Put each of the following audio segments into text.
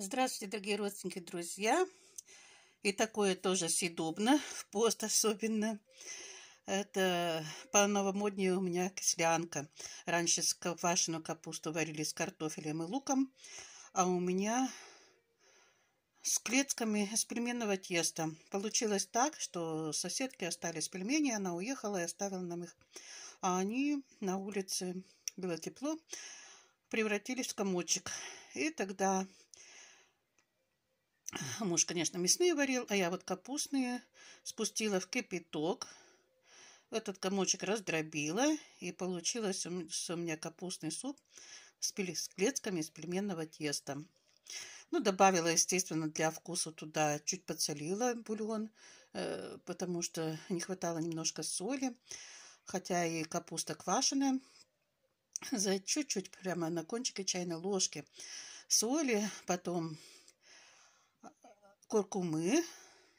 Здравствуйте, дорогие родственники, друзья! И такое тоже съедобно, в пост особенно. Это по-новомоднее у меня кислянка. Раньше с квашеную капусту варили с картофелем и луком, а у меня с клетками из пельменного теста. Получилось так, что соседки остались пельмени, она уехала и оставила нам их. А они на улице, было тепло, превратились в комочек. И тогда Муж, конечно, мясные варил, а я вот капустные спустила в кипяток. Этот комочек раздробила, и получилось у меня капустный суп с клетками из пельменного теста. Ну, добавила, естественно, для вкуса туда, чуть подсолила бульон, э, потому что не хватало немножко соли, хотя и капуста квашеная. За чуть-чуть прямо на кончике чайной ложки соли, потом куркумы,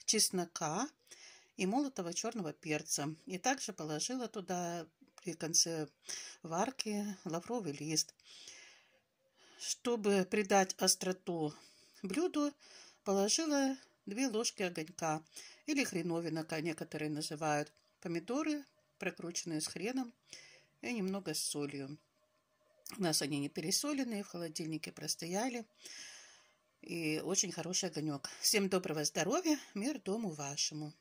чеснока и молотого черного перца. И также положила туда при конце варки лавровый лист. Чтобы придать остроту блюду, положила две ложки огонька или хреновинка, некоторые называют, помидоры, прокрученные с хреном и немного с солью. У нас они не пересоленные, в холодильнике простояли и очень хороший огонек. Всем доброго здоровья, мир дому вашему.